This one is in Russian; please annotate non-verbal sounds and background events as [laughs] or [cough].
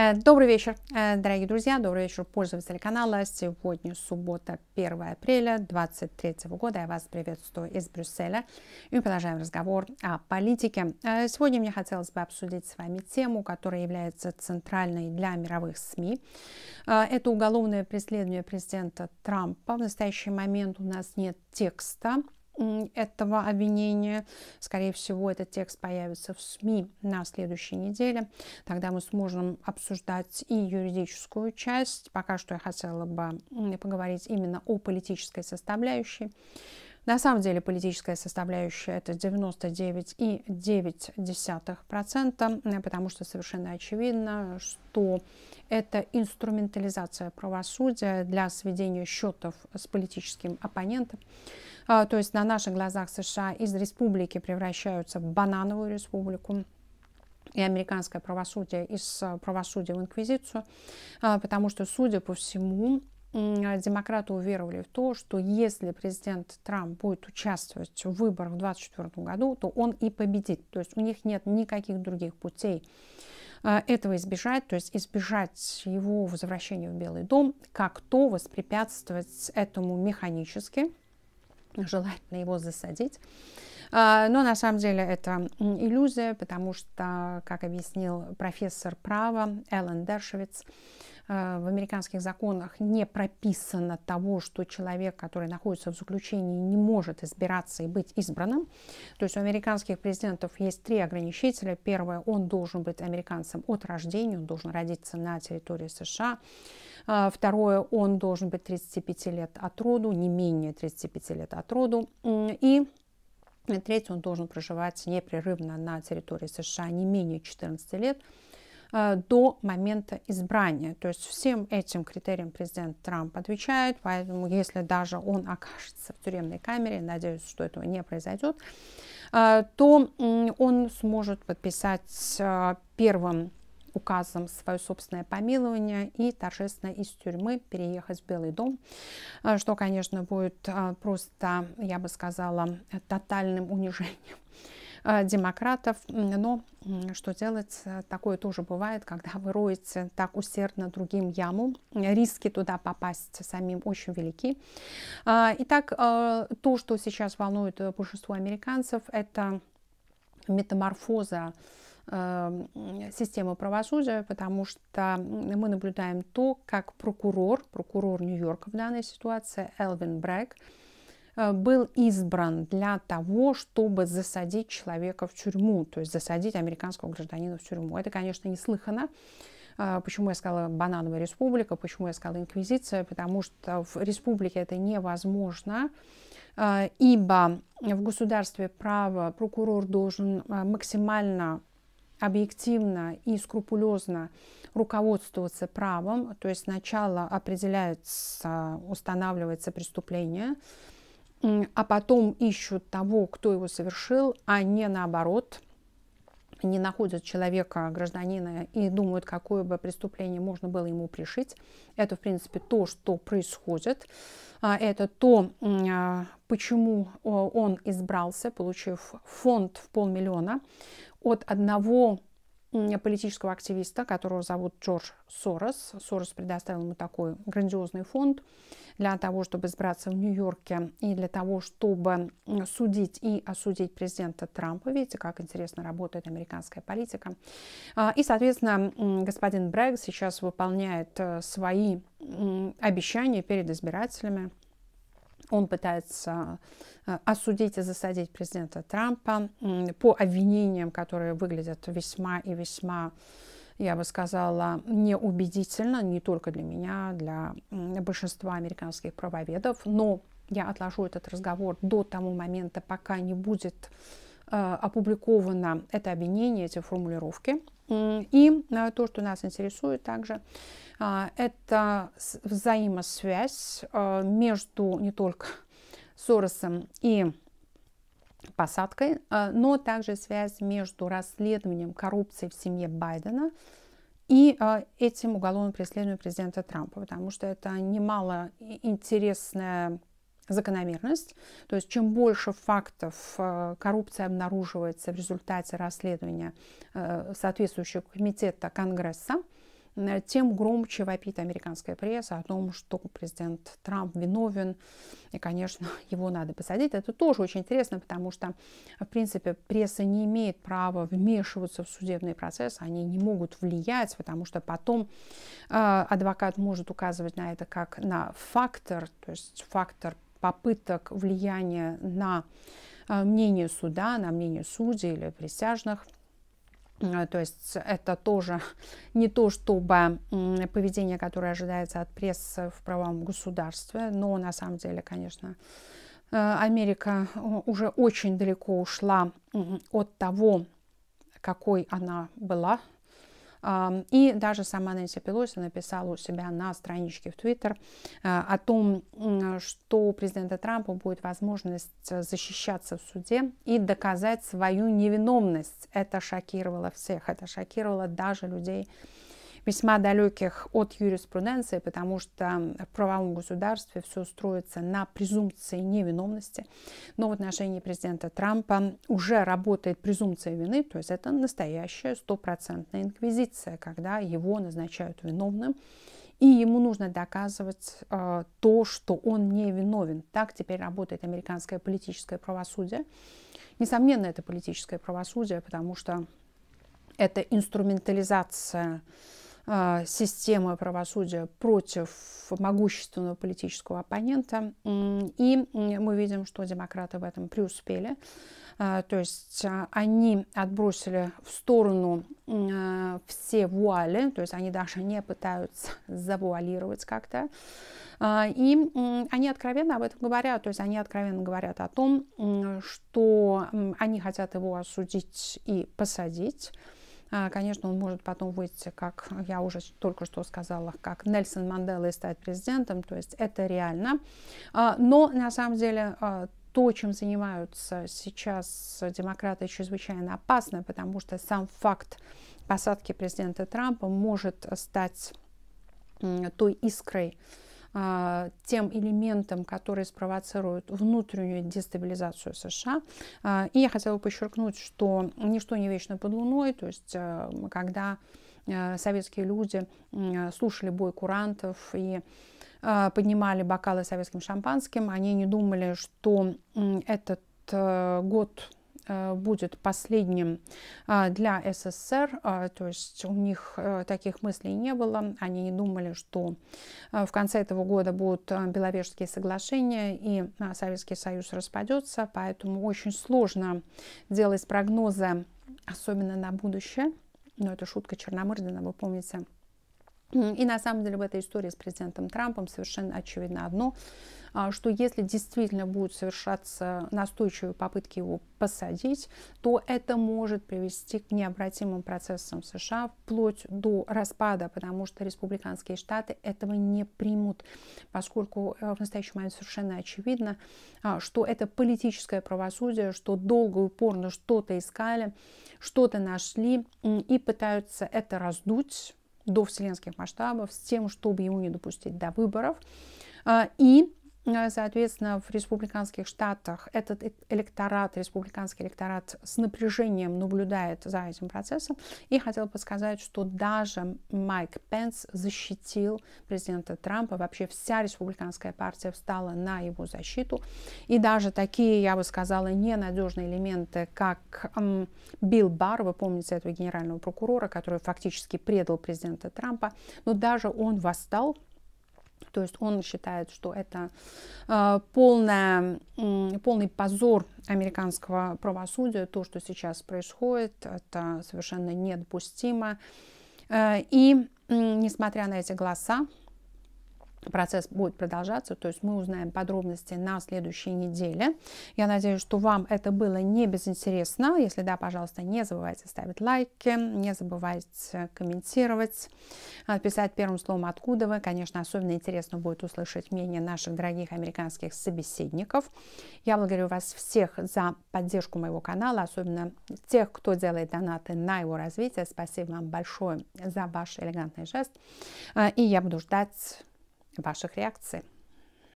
Э, добрый вечер, э, дорогие друзья, добрый вечер, пользователи канала. Сегодня суббота, 1 апреля 2023 года. Я вас приветствую из Брюсселя. И мы продолжаем разговор о политике. Э, сегодня мне хотелось бы обсудить с вами тему, которая является центральной для мировых СМИ. Это уголовное преследование президента Трампа. В настоящий момент у нас нет текста этого обвинения. Скорее всего, этот текст появится в СМИ на следующей неделе. Тогда мы сможем обсуждать и юридическую часть. Пока что я хотела бы поговорить именно о политической составляющей. На самом деле политическая составляющая это 99,9%, потому что совершенно очевидно, что это инструментализация правосудия для сведения счетов с политическим оппонентом. А, то есть на наших глазах США из республики превращаются в банановую республику и американское правосудие из а, правосудия в инквизицию, а, потому что, судя по всему, а, демократы уверовали в то, что если президент Трамп будет участвовать в выборах в 2024 году, то он и победит. То есть у них нет никаких других путей а, этого избежать, то есть избежать его возвращения в Белый дом, как то воспрепятствовать этому механически, желательно его засадить. А, но на самом деле это иллюзия, потому что, как объяснил профессор права Эллен Дершевиц, а, в американских законах не прописано того, что человек, который находится в заключении, не может избираться и быть избранным. То есть у американских президентов есть три ограничителя. Первое, он должен быть американцем от рождения, он должен родиться на территории США. А, второе, он должен быть 35 лет от роду, не менее 35 лет от роду. И третье, он должен проживать непрерывно на территории США не менее 14 лет. Э, до момента избрания. То есть всем этим критериям президент Трамп отвечает, поэтому если даже он окажется в тюремной камере, надеюсь, что этого не произойдет, э, то он сможет подписать э, первым указом свое собственное помилование и торжественно из тюрьмы переехать в Белый дом, что, конечно, будет просто, я бы сказала, тотальным унижением Э, демократов. Но что делать, э, такое тоже бывает, когда вы роете так усердно другим яму, риски туда попасть самим очень велики. А, итак, э, то, что сейчас волнует большинство американцев, это метаморфоза системы правосудия, потому что мы наблюдаем то, как прокурор, прокурор Нью-Йорка в данной ситуации, Элвин Брэк, Э, был избран для того, чтобы засадить человека в тюрьму, то есть засадить американского гражданина в тюрьму. Это, конечно, неслыханно. А, почему я сказала «банановая республика», почему я сказала «инквизиция», потому что в республике это невозможно, а, ибо в государстве права прокурор должен а, максимально объективно и скрупулезно руководствоваться правом, то есть сначала определяется, устанавливается преступление, а потом ищут того, кто его совершил, а не наоборот, не находят человека, гражданина, и думают, какое бы преступление можно было ему пришить. Это, в принципе, то, что происходит. А, это то, а, почему он избрался, получив фонд в полмиллиона от одного политического активиста, которого зовут Джордж Сорос. Сорос предоставил ему такой грандиозный фонд для того, чтобы избраться в Нью-Йорке и для того, чтобы судить и осудить президента Трампа. Видите, как интересно работает американская политика. А, и, соответственно, господин Брэг сейчас выполняет э, свои обещания перед избирателями. Он пытается э, осудить и засадить президента Трампа по обвинениям, которые выглядят весьма и весьма я бы сказала, неубедительно, не только для меня, для большинства американских правоведов, но я отложу этот разговор до того момента, пока не будет э, опубликовано это обвинение, эти формулировки. И э, то, что нас интересует также, а, это взаимосвязь а, между не только Соросом и посадкой, а, но также связь между расследованием коррупции в семье Байдена и этим уголовным преследованием президента Трампа, потому что это немало интересная закономерность. То есть чем больше фактов коррупции обнаруживается в результате расследования соответствующего комитета Конгресса, Э, тем громче вопит американская пресса о том, что президент Трамп виновен, и, конечно, [laughs] его надо посадить. Это тоже очень интересно, потому что, в принципе, пресса не имеет права вмешиваться в судебный процесс, они не могут влиять, потому что потом э, адвокат может указывать на это как на фактор, то есть фактор попыток влияния на э, мнение суда, на мнение судей или присяжных – Э, то есть это тоже [laughs] не то, чтобы поведение, которое ожидается от прессы в правом государстве, но на самом деле, конечно, э, Америка уже очень далеко ушла от того, какой она была и даже сама Нэнси Пелоси написала у себя на страничке в Твиттер э, о том, что у президента Трампа будет возможность защищаться в суде и доказать свою невиновность. Это шокировало всех, это шокировало даже людей, весьма далеких от юриспруденции, потому что в правовом государстве все строится на презумпции невиновности. Но в отношении президента Трампа уже работает презумпция вины, то есть это настоящая стопроцентная инквизиция, когда его назначают виновным и ему нужно доказывать э, то, что он не виновен. Так теперь работает американское политическое правосудие. Несомненно, это политическое правосудие, потому что это инструментализация а, системы правосудия против могущественного политического оппонента. И мы видим, что демократы в этом преуспели. А, то есть а, они отбросили в сторону все вуали, то есть они даже не пытаются [laughs] завуалировать как-то. И они откровенно об этом говорят, то есть они откровенно говорят о том, что они хотят его осудить и посадить. А, конечно, он может потом выйти, как я уже только что сказала, как Нельсон Мандела и стать президентом, то есть это реально. А, но на самом деле а, то, чем занимаются сейчас демократы, чрезвычайно опасно, потому что сам факт посадки президента Трампа может стать той искрой, а, тем элементам, которые спровоцируют внутреннюю дестабилизацию США. А, и я хотела подчеркнуть, что ничто не вечно под луной, то есть а, когда советские люди слушали бой курантов и поднимали бокалы советским шампанским, они не думали, что этот э, год Э, будет последним а, для СССР, а, то есть у них э, таких мыслей не было, они не думали, что э, в конце этого года будут Беловежские соглашения и а, Советский Союз распадется, поэтому очень сложно делать прогнозы, особенно на будущее. Но это шутка Черномырдина, вы помните, и на самом деле в этой истории с президентом Трампом совершенно очевидно одно, а, что если действительно будут совершаться настойчивые попытки его посадить, то это может привести к необратимым процессам в США вплоть до распада, потому что республиканские штаты этого не примут, поскольку э, в настоящий момент совершенно очевидно, а, что это политическое правосудие, что долго и упорно что-то искали, что-то нашли и пытаются это раздуть до вселенских масштабов с тем, чтобы его не допустить до выборов. А, и Э, соответственно, в республиканских штатах этот электорат, республиканский электорат с напряжением наблюдает за этим процессом. И хотела бы сказать, что даже Майк Пенс защитил президента Трампа. Вообще вся республиканская партия встала на его защиту. И даже такие, я бы сказала, ненадежные элементы, как эм, Билл Барр, вы помните этого генерального прокурора, который фактически предал президента Трампа, но даже он восстал то есть он считает, что это э, полная, э, полный позор американского правосудия. То, что сейчас происходит, это совершенно недопустимо. Э, и э, несмотря на эти голоса, процесс будет продолжаться, то есть мы узнаем подробности на следующей неделе. Я надеюсь, что вам это было не безинтересно. Если да, пожалуйста, не забывайте ставить лайки, не забывайте комментировать, а, писать первым словом, откуда вы. Конечно, особенно интересно будет услышать мнение наших дорогих американских собеседников. Я благодарю вас всех за поддержку моего канала, особенно тех, кто делает донаты на его развитие. Спасибо вам большое за ваш элегантный жест. А, и я буду ждать ваших реакций.